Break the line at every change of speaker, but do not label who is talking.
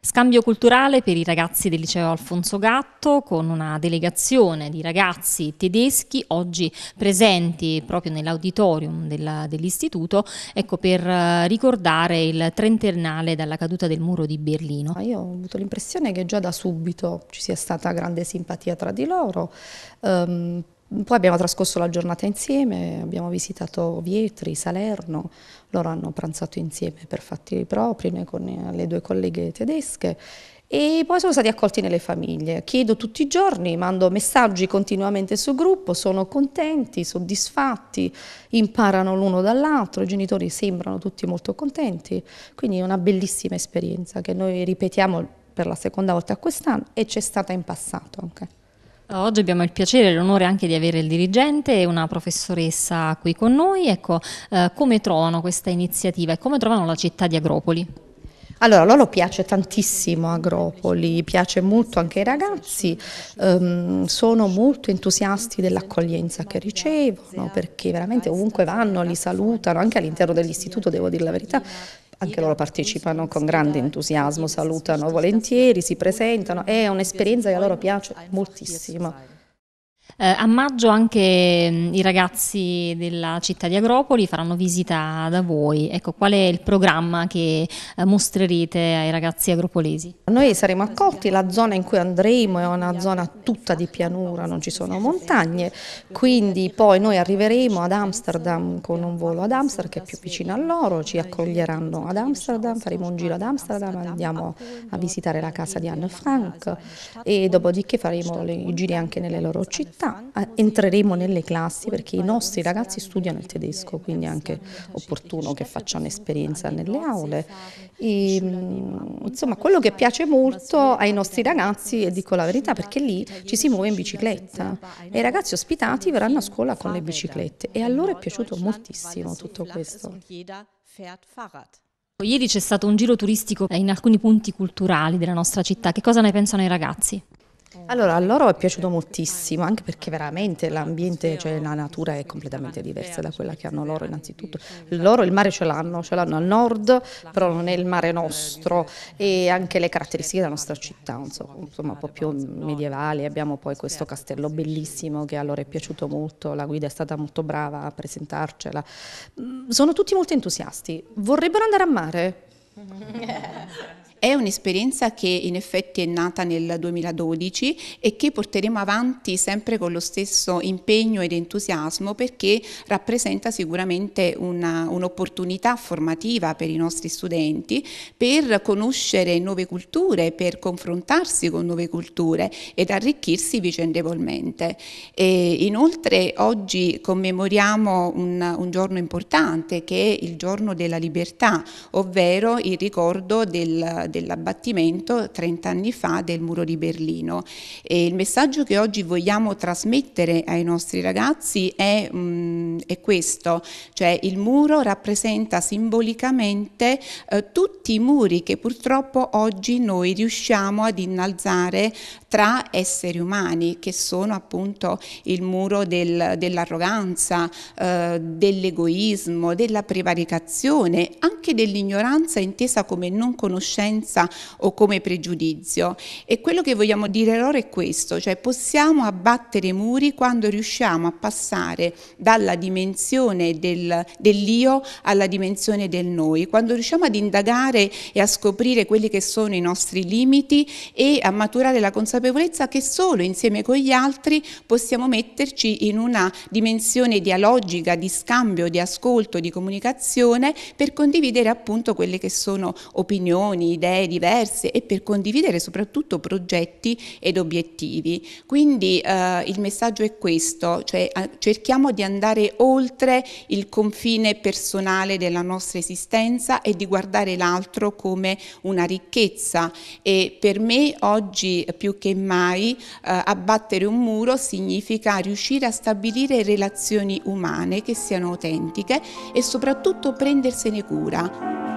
Scambio culturale per i ragazzi del liceo Alfonso Gatto con una delegazione di ragazzi tedeschi oggi presenti proprio nell'auditorium dell'istituto dell ecco, per eh, ricordare il trentennale dalla caduta del muro di Berlino. Ah, io ho avuto l'impressione che già da subito ci sia stata
grande simpatia tra di loro. Um, poi abbiamo trascorso la giornata insieme, abbiamo visitato Vietri, Salerno, loro hanno pranzato insieme per fatti propri, noi con le due colleghe tedesche e poi sono stati accolti nelle famiglie. Chiedo tutti i giorni, mando messaggi continuamente sul gruppo, sono contenti, soddisfatti, imparano l'uno dall'altro, i genitori sembrano tutti molto contenti, quindi è una bellissima esperienza che noi ripetiamo per la seconda volta quest'anno e c'è stata in passato anche.
Oggi abbiamo il piacere e l'onore anche di avere il dirigente e una professoressa qui con noi. Ecco, eh, come trovano questa iniziativa e come trovano la città di Agropoli? Allora, loro piace tantissimo Agropoli, piace molto anche ai ragazzi,
ehm, sono molto entusiasti dell'accoglienza che ricevono perché veramente ovunque vanno li salutano, anche all'interno dell'istituto devo dire la verità, anche loro partecipano con grande entusiasmo, salutano volentieri, si presentano, è un'esperienza che a loro
piace moltissimo. Eh, a maggio anche mm, i ragazzi della città di Agropoli faranno visita da voi. Ecco, qual è il programma che eh, mostrerete ai ragazzi agropolesi? Noi saremo accolti, la zona in cui andremo è una
zona tutta di pianura, non ci sono montagne, quindi poi noi arriveremo ad Amsterdam con un volo ad Amsterdam che è più vicino a loro, ci accoglieranno ad Amsterdam, faremo un giro ad Amsterdam, andiamo a visitare la casa di Anne Frank e dopodiché faremo i giri anche nelle loro città appena ah, entreremo nelle classi, perché i nostri ragazzi studiano il tedesco, quindi è anche opportuno che facciano esperienza nelle aule. E, mm, insomma, quello che piace molto ai nostri ragazzi, e dico la verità, perché lì ci si muove in bicicletta e i ragazzi ospitati verranno a scuola con le biciclette e a
loro è piaciuto moltissimo tutto questo. Ieri c'è stato un giro turistico in alcuni punti culturali della nostra città. Che cosa ne pensano i ragazzi?
Allora, a loro è piaciuto moltissimo, anche perché veramente l'ambiente, cioè oh. la natura è completamente diversa da quella che hanno loro innanzitutto. Loro il mare ce l'hanno, ce l'hanno al nord, però non è il mare nostro e anche le caratteristiche della nostra città, insomma, un po' più medievali. Abbiamo poi questo castello bellissimo che a loro è piaciuto molto, la guida è stata molto brava a
presentarcela. Mm, sono tutti molto entusiasti, vorrebbero andare a mare. È un'esperienza che in effetti è nata nel 2012 e che porteremo avanti sempre con lo stesso impegno ed entusiasmo perché rappresenta sicuramente un'opportunità formativa per i nostri studenti per conoscere nuove culture, per confrontarsi con nuove culture ed arricchirsi vicendevolmente. E inoltre oggi commemoriamo un, un giorno importante che è il giorno della libertà, ovvero il ricordo del dell'abbattimento 30 anni fa del muro di Berlino. E il messaggio che oggi vogliamo trasmettere ai nostri ragazzi è, mh, mm, è questo, cioè il muro rappresenta simbolicamente eh, tutti i muri che purtroppo oggi noi riusciamo ad innalzare tra esseri umani che sono appunto il muro del, dell'arroganza, eh, dell'egoismo, della prevaricazione, anche dell'ignoranza intesa come non conoscenza o come pregiudizio. E quello che vogliamo dire loro è questo, cioè possiamo abbattere i muri quando riusciamo a passare dalla dimensione del, dell'io alla dimensione del noi, quando riusciamo ad indagare e a scoprire quelli che sono i nostri limiti e a maturare la consapevolezza consapevolezza che solo insieme con gli altri possiamo metterci in una dimensione dialogica, di scambio, di ascolto, di comunicazione per condividere appunto quelle che sono opinioni, idee diverse e per condividere soprattutto progetti ed obiettivi. Quindi eh, il messaggio è questo, cioè cerchiamo di andare oltre il confine personale della nostra esistenza e di guardare l'altro come una ricchezza e per me oggi più che che mai eh, abbattere un muro significa riuscire a stabilire relazioni umane che siano autentiche e soprattutto prendersene cura.